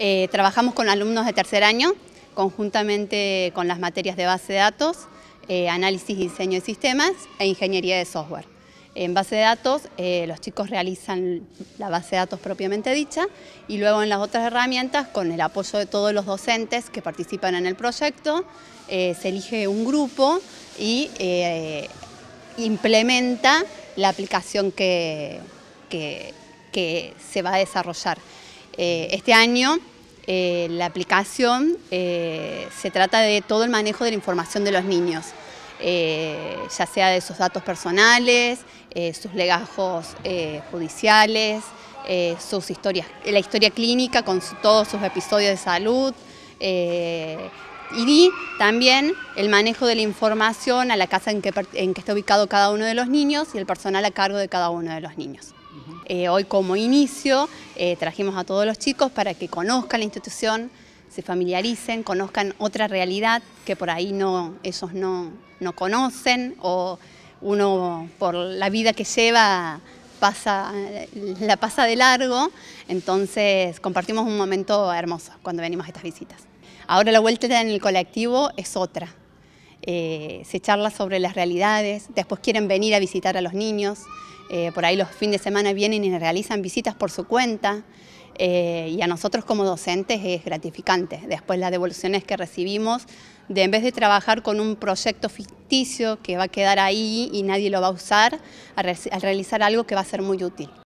Eh, trabajamos con alumnos de tercer año, conjuntamente con las materias de base de datos, eh, análisis y diseño de sistemas e ingeniería de software. En base de datos, eh, los chicos realizan la base de datos propiamente dicha y luego en las otras herramientas, con el apoyo de todos los docentes que participan en el proyecto, se elige un grupo y implementa la aplicación que se va a desarrollar. Eh, este año eh, la aplicación eh, se trata de todo el manejo de la información de los niños, ya sea de sus datos personales, sus legajos judiciales, sus historias, la historia clínica con todos sus episodios de salud, y también el manejo de la información a la casa en que está ubicado cada uno de los niños y el personal a cargo de cada uno de los niños. Eh, hoy como inicio eh, trajimos a todos los chicos para que conozcan la institución, se familiaricen, conozcan otra realidad que por ahí no, ellos no, conocen o uno por la vida que lleva pasa, la pasa de largo, entonces compartimos un momento hermoso cuando venimos a estas visitas. Ahora la vuelta en el colectivo es otra, eh, se charla sobre las realidades, después quieren venir a visitar a los niños, eh, por ahí los fines de semana vienen y realizan visitas por su cuenta eh, y a nosotros como docentes es gratificante. Después las devoluciones que recibimos, de en vez de trabajar con un proyecto ficticio que va a quedar ahí y nadie lo va a usar, al realizar algo que va a ser muy útil.